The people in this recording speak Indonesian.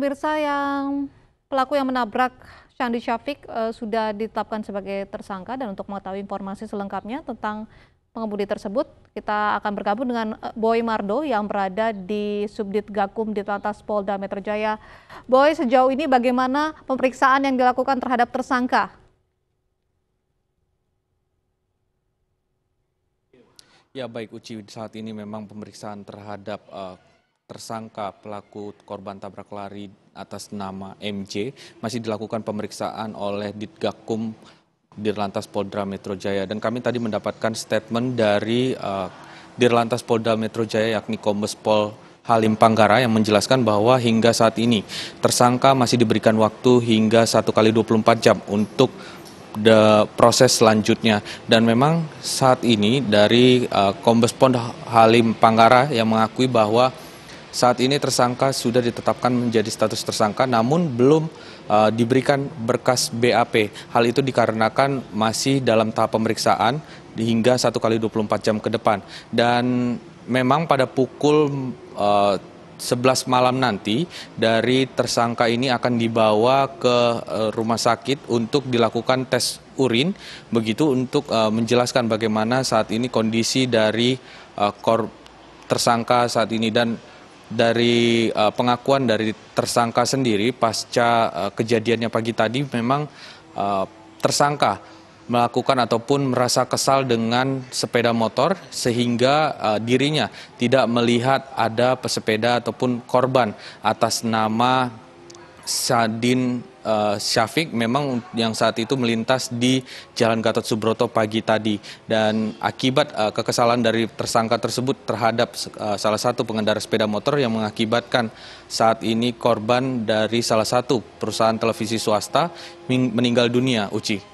pemirsa yang pelaku yang menabrak Candi Syafiq uh, sudah ditetapkan sebagai tersangka dan untuk mengetahui informasi selengkapnya tentang pengemudi tersebut, kita akan bergabung dengan eh, Boy Mardo yang berada di Subdit Gakum di Lantas Polda Metro Jaya. Boy, sejauh ini bagaimana pemeriksaan yang dilakukan terhadap tersangka? Ya baik Uci, saat ini memang pemeriksaan terhadap uh, tersangka pelaku korban tabrak lari atas nama M.J. masih dilakukan pemeriksaan oleh Ditgakum Dirlantas Polda Metro Jaya dan kami tadi mendapatkan statement dari uh, Dirlantas Polda Metro Jaya yakni Kombes Pol Halim Panggara yang menjelaskan bahwa hingga saat ini tersangka masih diberikan waktu hingga 1 kali 24 jam untuk the proses selanjutnya dan memang saat ini dari uh, Kombes Pol Halim Panggara yang mengakui bahwa saat ini tersangka sudah ditetapkan menjadi status tersangka namun belum uh, diberikan berkas BAP. Hal itu dikarenakan masih dalam tahap pemeriksaan hingga 1 kali 24 jam ke depan. Dan memang pada pukul uh, eh, 11 malam nanti dari tersangka ini akan dibawa ke eh, rumah sakit untuk dilakukan tes urin begitu untuk menjelaskan bagaimana saat ini kondisi dari kor tersangka saat ini dan dari uh, pengakuan dari tersangka sendiri pasca uh, kejadiannya pagi tadi memang uh, tersangka melakukan ataupun merasa kesal dengan sepeda motor sehingga uh, dirinya tidak melihat ada pesepeda ataupun korban atas nama Sadin uh, Syafiq memang yang saat itu melintas di Jalan Gatot Subroto pagi tadi dan akibat uh, kekesalan dari tersangka tersebut terhadap uh, salah satu pengendara sepeda motor yang mengakibatkan saat ini korban dari salah satu perusahaan televisi swasta meninggal dunia Uci.